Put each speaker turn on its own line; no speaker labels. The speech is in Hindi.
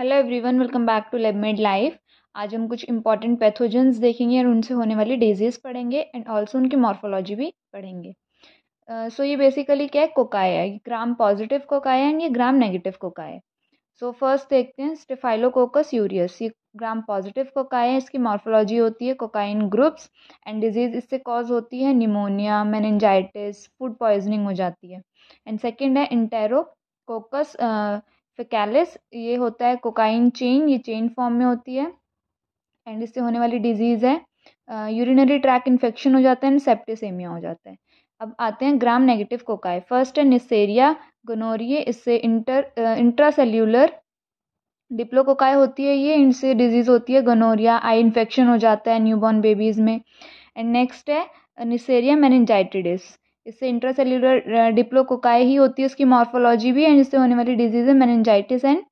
hello everyone welcome back to labmed life आज हम कुछ इंपॉर्टेंट पैथोजेंस देखेंगे और उनसे होने वाली डिजीज़ पढ़ेंगे एंड ऑल्सो उनकी मॉर्फोलॉजी भी पढ़ेंगे सो uh, so ये बेसिकली क्या है कोकाया है ग्राम पॉजिटिव कोकाया एंड ये ग्राम नेगेटिव कोकाया है सो फर्स्ट देखते हैं स्टेफाइलोकोकस यूरियस ये ग्राम पॉजिटिव कोकाया है इसकी मॉर्फोलॉजी होती है कोकाइन ग्रुप्स एंड डिजीज़ इससे कॉज होती है निमोनिया मैनजाइटिस फूड पॉइजनिंग हो जाती है एंड सेकेंड है इंटेरोकोकस uh, फिर कैलिस ये होता है कोकाइन चेन ये चेन फॉर्म में होती है एंड इससे होने वाली डिजीज़ है यूरिनरी ट्रैक इन्फेक्शन हो जाता है एंड सेप्टिसेमिया हो जाता है अब आते हैं ग्राम नेगेटिव कोकाई फर्स्ट है निसेरिया गनोरिए इससे इंटर इंट्रासेल्यूलर डिप्लोकोकाई होती है ये इनसे डिजीज़ होती है गनोरिया आई इन्फेक्शन हो जाता है न्यूबॉर्न बेबीज़ में एंड नेक्स्ट है निसेरिया मैनजाइटिडिस इससे इंट्रासेल्युलर डिप्लोकोकाई ही होती है उसकी मॉर्फ़ोलॉजी भी एंड इससे होने वाली डिज़ीज़ है मेनिनजाइटिस एंड